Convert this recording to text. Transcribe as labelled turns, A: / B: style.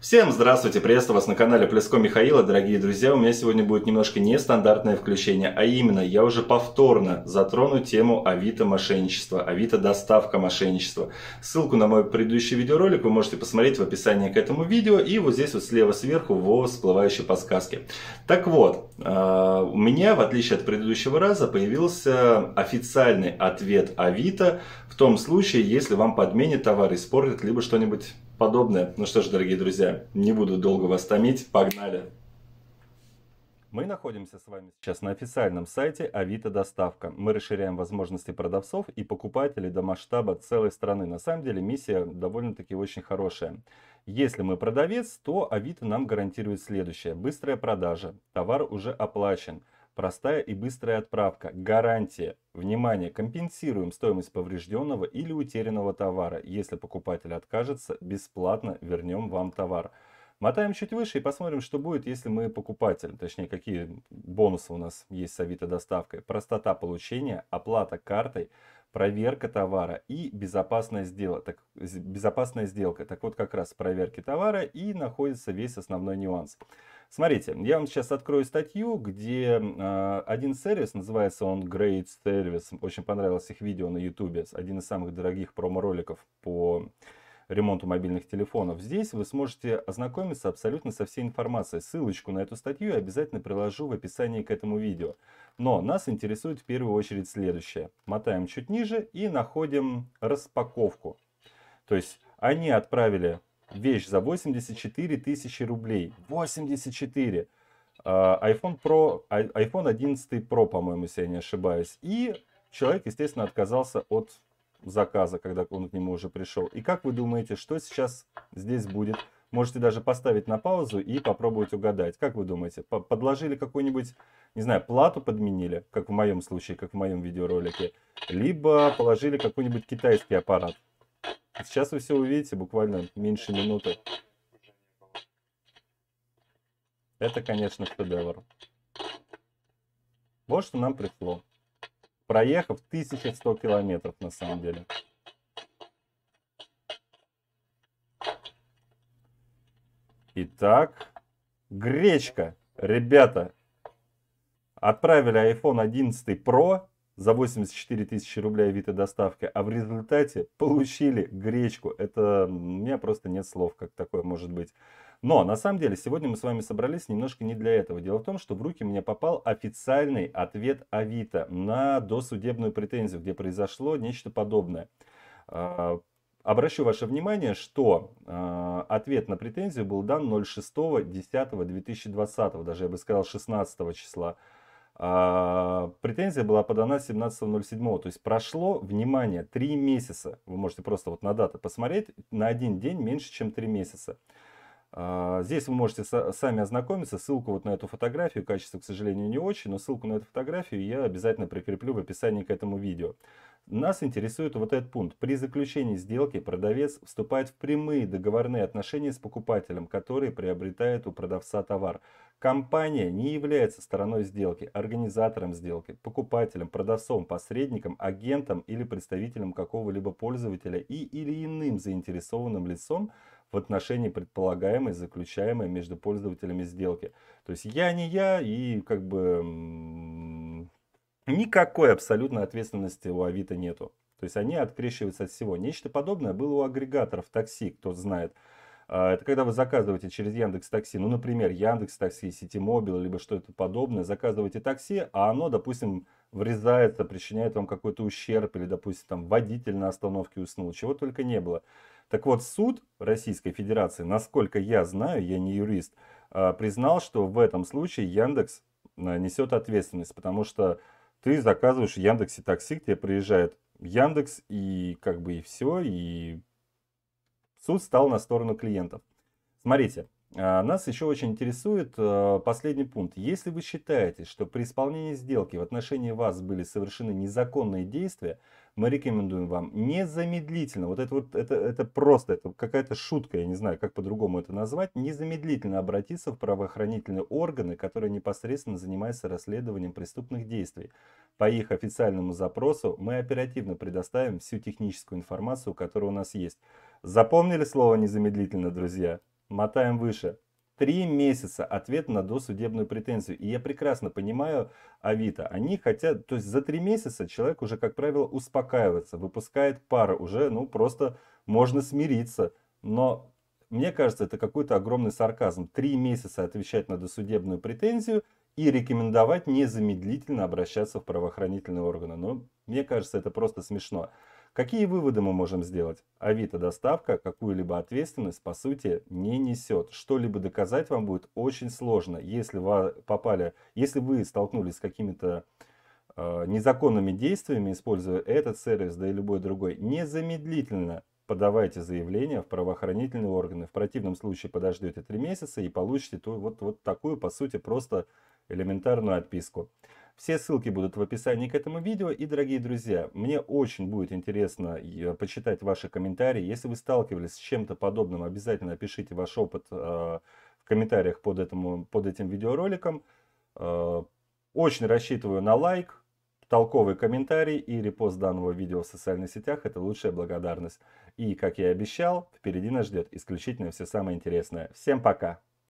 A: Всем здравствуйте, приветствую вас на канале Плеско Михаила, дорогие друзья. У меня сегодня будет немножко нестандартное включение, а именно я уже повторно затрону тему Авито мошенничества, Авито доставка мошенничества. Ссылку на мой предыдущий видеоролик вы можете посмотреть в описании к этому видео и вот здесь вот слева сверху во всплывающей подсказке. Так вот, а, у меня в отличие от предыдущего раза появился официальный ответ Авито в том случае, если вам подменят товар, испортят либо что-нибудь подобное. Ну что ж, дорогие друзья, не буду долго вас томить, погнали! Мы находимся с вами сейчас на официальном сайте Авито Доставка. Мы расширяем возможности продавцов и покупателей до масштаба целой страны. На самом деле миссия довольно-таки очень хорошая. Если мы продавец, то Авито нам гарантирует следующее. Быстрая продажа, товар уже оплачен – Простая и быстрая отправка. Гарантия. Внимание, компенсируем стоимость поврежденного или утерянного товара. Если покупатель откажется, бесплатно вернем вам товар. Мотаем чуть выше и посмотрим, что будет, если мы покупатель. Точнее, какие бонусы у нас есть с Авито доставкой. Простота получения, оплата картой, проверка товара и безопасная сделка. Так, безопасная сделка. Так вот, как раз в проверке товара и находится весь основной нюанс. Смотрите, я вам сейчас открою статью, где э, один сервис, называется он Great Service, очень понравилось их видео на YouTube, один из самых дорогих промо-роликов по ремонту мобильных телефонов. Здесь вы сможете ознакомиться абсолютно со всей информацией. Ссылочку на эту статью я обязательно приложу в описании к этому видео. Но нас интересует в первую очередь следующее. Мотаем чуть ниже и находим распаковку. То есть они отправили вещь за 84 тысячи рублей. 84! А, iPhone, Pro, а, iPhone 11 Pro, по-моему, если я не ошибаюсь. И человек, естественно, отказался от заказа, когда он к нему уже пришел. И как вы думаете, что сейчас здесь будет? Можете даже поставить на паузу и попробовать угадать. Как вы думаете, подложили какую-нибудь, не знаю, плату подменили, как в моем случае, как в моем видеоролике, либо положили какой-нибудь китайский аппарат? Сейчас вы все увидите буквально меньше минуты. Это, конечно, шедевр. Вот что нам пришло. Проехав 1100 километров на самом деле. Итак, гречка. Ребята, отправили iPhone 11 Pro за 84 тысячи рублей Авито доставки, а в результате получили гречку. Это у меня просто нет слов, как такое может быть. Но на самом деле сегодня мы с вами собрались немножко не для этого. Дело в том, что в руки мне попал официальный ответ Авито на досудебную претензию, где произошло нечто подобное. А, обращу ваше внимание, что э, ответ на претензию был дан 06.10.2020, даже я бы сказал 16 числа. А претензия была подана 17.07, то есть прошло, внимание, 3 месяца. Вы можете просто вот на даты посмотреть, на один день меньше, чем 3 месяца. А, здесь вы можете сами ознакомиться, ссылку вот на эту фотографию, качество, к сожалению, не очень, но ссылку на эту фотографию я обязательно прикреплю в описании к этому видео. Нас интересует вот этот пункт. При заключении сделки продавец вступает в прямые договорные отношения с покупателем, который приобретает у продавца товар. Компания не является стороной сделки, организатором сделки, покупателем, продавцом, посредником, агентом или представителем какого-либо пользователя и или иным заинтересованным лицом, в отношении предполагаемой, заключаемой между пользователями сделки. То есть я не я и как бы никакой абсолютно ответственности у Авито нету. То есть они открещиваются от всего. Нечто подобное было у агрегаторов такси, кто знает. А, это когда вы заказываете через Яндекс Такси, ну, например, Яндекс Такси, Ситимобил, либо что-то подобное, заказываете такси, а оно, допустим, врезается, причиняет вам какой-то ущерб, или, допустим, там водитель на остановке уснул, чего только не было. Так вот, суд Российской Федерации, насколько я знаю, я не юрист, а, признал, что в этом случае Яндекс а, несет ответственность, потому что ты заказываешь в Яндексе такси, к тебе приезжает Яндекс, и как бы и все, и суд стал на сторону клиентов. Смотрите, а, нас еще очень интересует последний пункт. Если вы считаете, что при исполнении сделки в отношении вас были совершены незаконные действия, мы рекомендуем вам незамедлительно, вот это вот, это, это просто, это какая-то шутка, я не знаю, как по-другому это назвать, незамедлительно обратиться в правоохранительные органы, которые непосредственно занимаются расследованием преступных действий. По их официальному запросу мы оперативно предоставим всю техническую информацию, которая у нас есть. Запомнили слово незамедлительно, друзья? Мотаем выше. Три месяца ответ на досудебную претензию. И я прекрасно понимаю Авито. Они хотят, то есть за три месяца человек уже, как правило, успокаивается, выпускает пары, уже, ну, просто можно смириться. Но мне кажется, это какой-то огромный сарказм. Три месяца отвечать на досудебную претензию и рекомендовать незамедлительно обращаться в правоохранительные органы. Но ну, мне кажется, это просто смешно. Какие выводы мы можем сделать? Авито доставка какую-либо ответственность по сути не несет. Что-либо доказать вам будет очень сложно, если вы попали, если вы столкнулись с какими-то э, незаконными действиями, используя этот сервис, да и любой другой, незамедлительно подавайте заявление в правоохранительные органы. В противном случае подождете 3 месяца и получите то, вот, вот такую, по сути, просто элементарную отписку. Все ссылки будут в описании к этому видео. И, дорогие друзья, мне очень будет интересно э, почитать ваши комментарии. Если вы сталкивались с чем-то подобным, обязательно пишите ваш опыт э, в комментариях под, этому, под этим видеороликом. Э, очень рассчитываю на лайк, толковый комментарий и репост данного видео в социальных сетях – это лучшая благодарность. И, как я и обещал, впереди нас ждет исключительно все самое интересное. Всем пока!